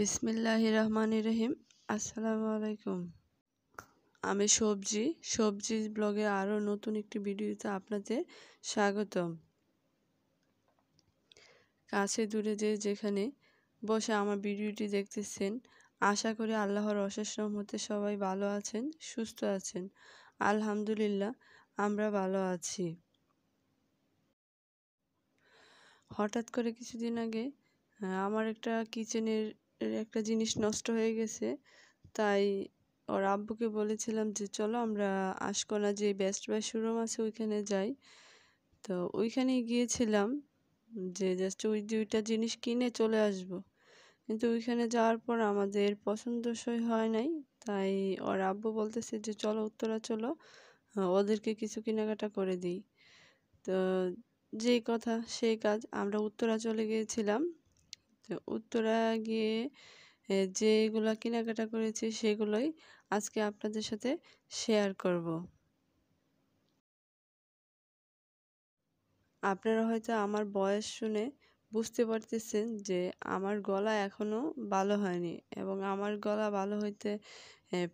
বিসমিল্লাহ রহমান রহিম আসসালামু আলাইকুম আমি সবজি সবজি ব্লগে আরও নতুন একটি ভিডিওতে আপনাদের স্বাগতম কাছে দূরে যে যেখানে বসে আমার ভিডিওটি দেখতেছেন আশা করি আল্লাহর অশেষ রহমতে সবাই ভালো আছেন সুস্থ আছেন আলহামদুলিল্লাহ আমরা ভালো আছি হঠাৎ করে কিছুদিন আগে আমার একটা কিচেনের একটা জিনিস নষ্ট হয়ে গেছে তাই ওর আব্বুকে বলেছিলাম যে চলো আমরা আশকোনা যে বেস্ট বাই শোরুম আছে ওইখানে যাই তো ওইখানে গিয়েছিলাম যে জাস্ট ওই দুইটা জিনিস কিনে চলে আসব কিন্তু ওইখানে যাওয়ার পর আমাদের পছন্দসই হয় নাই তাই ওর আব্বু বলতেছে যে চলো উত্তরা চলো ওদেরকে কিছু কেনাকাটা করে দিই তো যেই কথা সেই কাজ আমরা উত্তরা চলে গিয়েছিলাম তো উত্তরা গিয়ে যেগুলো কেনাকাটা করেছি সেগুলোই আজকে আপনাদের সাথে শেয়ার করব আপনারা হয়তো আমার বয়স শুনে বুঝতে পারতেছেন যে আমার গলা এখনও ভালো হয়নি এবং আমার গলা ভালো হইতে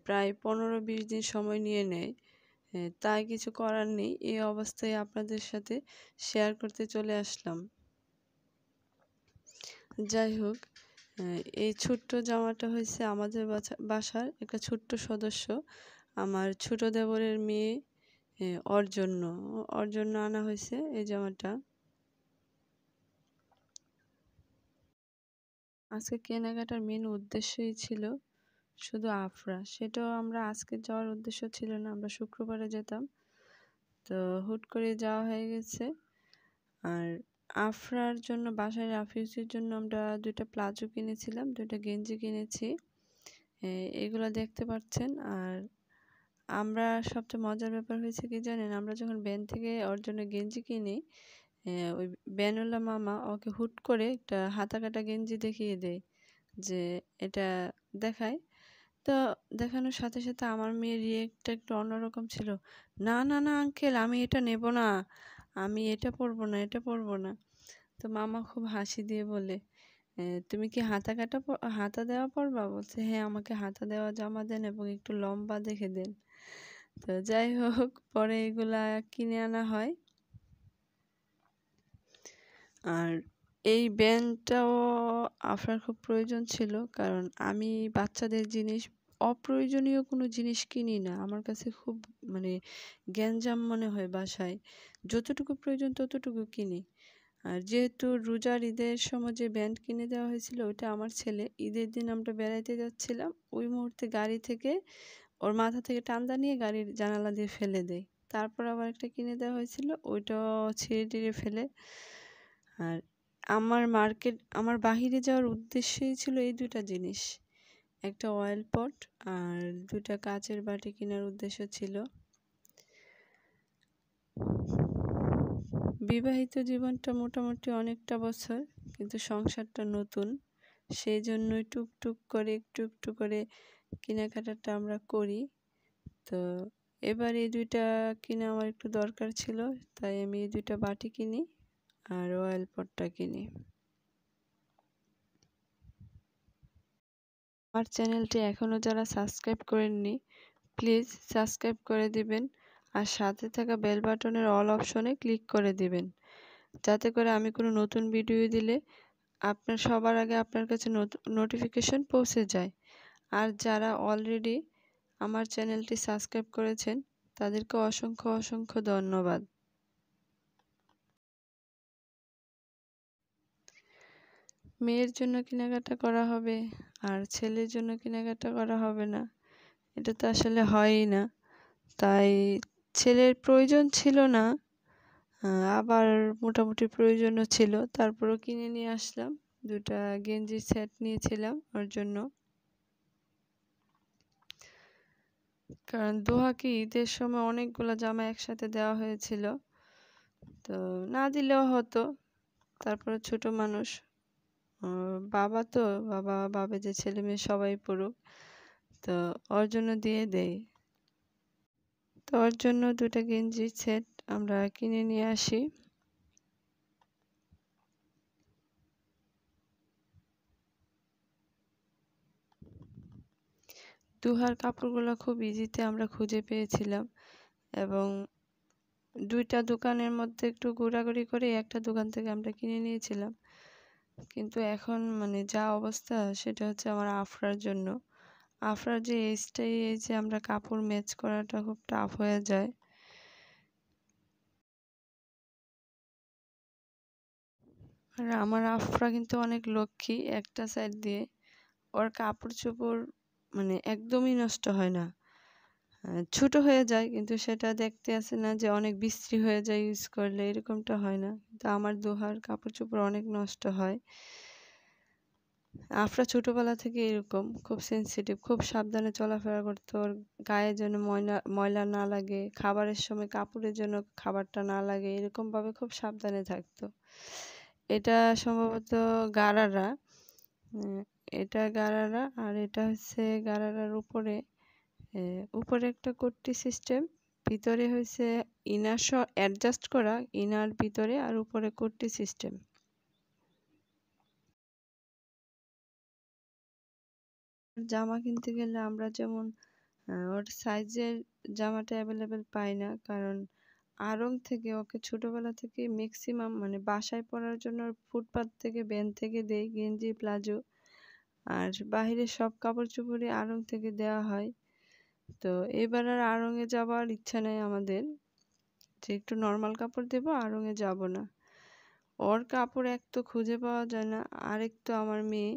প্রায় পনেরো বিশ দিন সময় নিয়ে নেয় তাই কিছু করার নেই এই অবস্থায় আপনাদের সাথে শেয়ার করতে চলে আসলাম যাই হোক হ্যাঁ, এই ছোট্ট জামাটা হয়েছে আমাদের বাসার একটা ছোট্ট সদস্য আমার ছোট দেবরের মেয়ে ওর জন্য ওর জন্য আনা হয়েছে এই জামাটা আজকে কেনাকাটার মেন উদ্দেশ্যই ছিল শুধু আফরা সেটাও আমরা আজকে যাওয়ার উদ্দেশ্য ছিল না আমরা শুক্রবারে যেতাম তো হুট করে যাওয়া হয়ে গেছে আর আফরার জন্য বাসায় রাফিউসের জন্য আমরা দুইটা প্লাজো কিনেছিলাম দুইটা গেঞ্জি কিনেছি এগুলো দেখতে পাচ্ছেন আর আমরা সবচেয়ে মজার ব্যাপার হয়েছে কি জানেন আমরা যখন ব্যান থেকে ওর জন্য গেঞ্জি কিনি ওই ব্যানুল্লা মামা ওকে হুট করে একটা হাতা কাটা গেঞ্জি দেখিয়ে দেয় যে এটা দেখায় তো দেখানোর সাথে সাথে আমার মেয়ের রিয়েক্টটা একটু অন্যরকম ছিল না না না আঙ্কেল আমি এটা নেব না আমি এটা পরবো না এটা পরবো না তো মামা খুব হাসি দিয়ে বলে তুমি কি হাতা কাটা হাতা দেওয়া পড়বা বলছে হ্যাঁ আমাকে হাতা দেওয়া জামা দেন এবং একটু লম্বা দেখে দেন তো যাই হোক পরে এগুলা কিনে আনা হয় আর এই ব্যান্ডটাও আপনার খুব প্রয়োজন ছিল কারণ আমি বাচ্চাদের জিনিস অপ্রয়োজনীয় কোনো জিনিস কিনি না আমার কাছে খুব মানে গ্যাঞ্জাম মনে হয় বাসায় যতটুকু প্রয়োজন ততটুকু কিনি আর যেহেতু রোজার ঈদের সময় যে ব্যান্ড কিনে দেওয়া হয়েছিল ওটা আমার ছেলে ঈদের দিন আমরা বেড়াইতে যাচ্ছিলাম ওই মুহূর্তে গাড়ি থেকে ওর মাথা থেকে টান্দা নিয়ে গাড়ির জানালা দিয়ে ফেলে দেয় তারপর আবার একটা কিনে দেওয়া হয়েছিল ওইটা ছিঁড়ে টিড়ে ফেলে আর আমার মার্কেট আমার বাহিরে যাওয়ার উদ্দেশ্যই ছিল এই দুটা জিনিস একটা অয়েল পট আর দুটা কাচের বাটি কেনার উদ্দেশ্য ছিল বিবাহিত জীবনটা মোটামুটি অনেকটা বছর কিন্তু সংসারটা নতুন সেই জন্যই টুকটুক করে একটু একটু করে কেনাকাটাটা আমরা করি তো এবার এই দুইটা কিনা আমার একটু দরকার ছিল তাই আমি এই দুইটা বাটি কিনি আর অয়েল পটটা কিনি আমার চ্যানেলটি এখনও যারা সাবস্ক্রাইব করেননি প্লিজ সাবস্ক্রাইব করে দিবেন আর সাথে থাকা বেল বাটনের অল অপশনে ক্লিক করে দিবেন যাতে করে আমি কোনো নতুন ভিডিও দিলে আপনার সবার আগে আপনার কাছে নোটিফিকেশন পৌঁছে যায় আর যারা অলরেডি আমার চ্যানেলটি সাবস্ক্রাইব করেছেন তাদেরকে অসংখ্য অসংখ্য ধন্যবাদ মেয়ের জন্য কেনাকাটা করা হবে আর ছেলের জন্য কেনাকাটা করা হবে না এটা তো আসলে হয়ই না তাই ছেলের প্রয়োজন ছিল না আবার মোটামুটি প্রয়োজনও ছিল তারপরও কিনে নিয়ে আসলাম দুটা গেঞ্জির সেট নিয়েছিলাম ওর জন্য কারণ দোহাকে ঈদের সময় অনেকগুলো জামা একসাথে দেওয়া হয়েছিল তো না দিলেও হতো তারপরে ছোট মানুষ বাবা তো বাবা ভাবে যে ছেলে মেয়ে সবাই পড়ুক তো ওর জন্য দিয়ে দেয় তো ওর জন্য দুটো গেঞ্জি সেট আমরা কিনে নিয়ে আসি দুহার কাপড়গুলো খুব ইজিতে আমরা খুঁজে পেয়েছিলাম এবং দুইটা দোকানের মধ্যে একটু ঘোরাঘুরি করে একটা দোকান থেকে আমরা কিনে নিয়েছিলাম কিন্তু এখন মানে যা অবস্থা সেটা হচ্ছে আমার আফরার জন্য আফরার যে এজটাই এই যে আমরা কাপড় ম্যাচ করাটা খুব টাফ হয়ে যায় আর আমার আফরা কিন্তু অনেক লক্ষ্মী একটা সাইড দিয়ে ওর কাপড় চোপড় মানে একদমই নষ্ট হয় না ছোট হয়ে যায় কিন্তু সেটা দেখতে আসে না যে অনেক বিশ্রী হয়ে যায় ইউজ করলে এরকমটা হয় না কিন্তু আমার দোহার কাপড় চোপড় অনেক নষ্ট হয় আফরা ছোটোবেলা থেকে এরকম খুব সেন্সিটিভ খুব সাবধানে চলাফেরা করতো ওর গায়ে যেন ময়লা ময়লা না লাগে খাবারের সময় কাপড়ের জন্য খাবারটা না লাগে এরকমভাবে খুব সাবধানে থাকতো এটা সম্ভবত গারারা এটা গারারা আর এটা হচ্ছে গারারার উপরে উপরে একটা কোটটি সিস্টেম ভিতরে হয়েছে ইনার স অ্যাডজাস্ট করা ইনার ভিতরে আর উপরে কোটটি সিস্টেম জামা কিনতে গেলে আমরা যেমন ওর সাইজের জামাটা অ্যাভেলেবেল পাই না কারণ আড়ং থেকে ওকে ছোটোবেলা থেকে ম্যাক্সিমাম মানে বাসায় পড়ার জন্য ফুটপাত থেকে ভ্যান থেকে দেয় গেঞ্জি প্লাজো আর বাহিরে সব কাপড় চোপড়ই আড়ং থেকে দেওয়া হয় তো এবার আর আড়ঙে যাওয়ার ইচ্ছা নেই আমাদের যে একটু নর্মাল কাপড় দেবো আড়ঙে যাব না ওর কাপড় এক তো খুঁজে পাওয়া যায় না আরেক তো আমার মেয়ে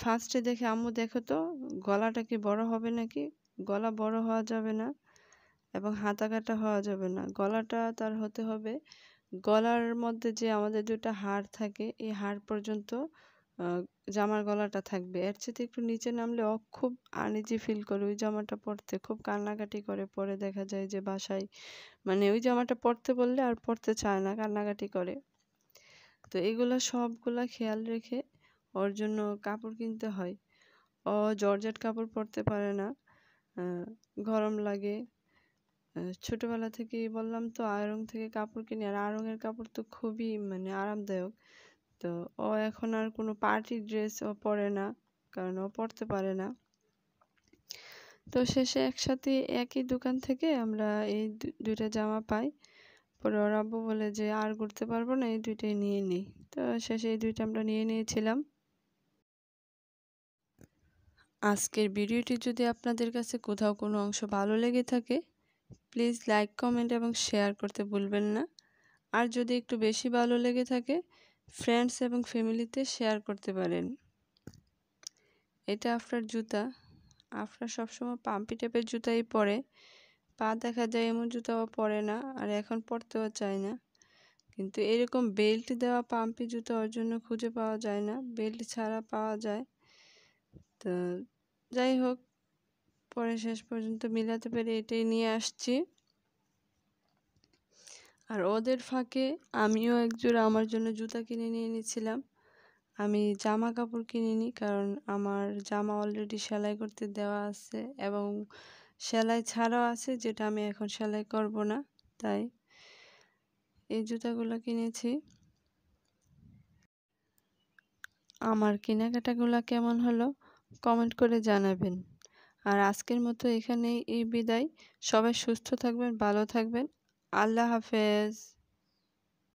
ফার্স্টে দেখে আম্মু দেখো তো গলাটা কি বড় হবে নাকি গলা বড় হওয়া যাবে না এবং হাতা কাটা হওয়া যাবে না গলাটা তার হতে হবে গলার মধ্যে যে আমাদের দুটা হাড় থাকে এই হাড় পর্যন্ত জামার গলাটা থাকবে এর চেয়ে একটু নিচে নামলে অ খুব আনিজি ফিল করে ওই জামাটা পরতে খুব কান্নাকাটি করে পরে দেখা যায় যে বাসায় মানে ওই জামাটা পরতে বললে আর পরতে চায় না কান্নাকাটি করে তো এগুলো সবগুলা খেয়াল রেখে ওর জন্য কাপড় কিনতে হয় ও জর্জেট কাপড় পরতে পারে না গরম লাগে ছোটবেলা থেকেই বললাম তো আয়রন থেকে কাপড় কিনি আর আয়রনের কাপড় তো খুবই মানে আরামদায়ক তো ও এখন আর কোনো পার্টি ড্রেস ও পরে না কারণ ও পরতে পারে না তো শেষে একসাথে একই দোকান থেকে আমরা এই দুইটা জামা পাই পরে ওর আব্বু বলে যে আর ঘুরতে পারবো না এই দুইটাই নিয়ে নিই তো শেষে এই দুইটা আমরা নিয়ে নিয়েছিলাম আজকের ভিডিওটি যদি আপনাদের কাছে কোথাও কোনো অংশ ভালো লেগে থাকে প্লিজ লাইক কমেন্ট এবং শেয়ার করতে ভুলবেন না আর যদি একটু বেশি ভালো লেগে থাকে ফ্রেন্ডস এবং ফ্যামিলিতে শেয়ার করতে পারেন এটা আফরার জুতা আফরা সবসময় পাম্পি টাইপের জুতাই পরে পা দেখা যায় এমন জুতাও পরে না আর এখন পরতেও চায় না কিন্তু এরকম বেল্ট দেওয়া পাম্পি জুতো ওর জন্য খুঁজে পাওয়া যায় না বেল্ট ছাড়া পাওয়া যায় তো যাই হোক পরে শেষ পর্যন্ত মিলাতে পেরে এটাই নিয়ে আসছি আর ওদের ফাঁকে আমিও একজোড়া আমার জন্য জুতা কিনে নিয়ে নিয়েছিলাম আমি জামা কাপড় কিনিনি কারণ আমার জামা অলরেডি সেলাই করতে দেওয়া আছে এবং সেলাই ছাড়াও আছে যেটা আমি এখন সেলাই করব না তাই এই জুতাগুলো কিনেছি আমার কেনাকাটাগুলো কেমন হলো কমেন্ট করে জানাবেন আর আজকের মতো এখানেই এই বিদায় সবাই সুস্থ থাকবেন ভালো থাকবেন अल्लाह हाफिज़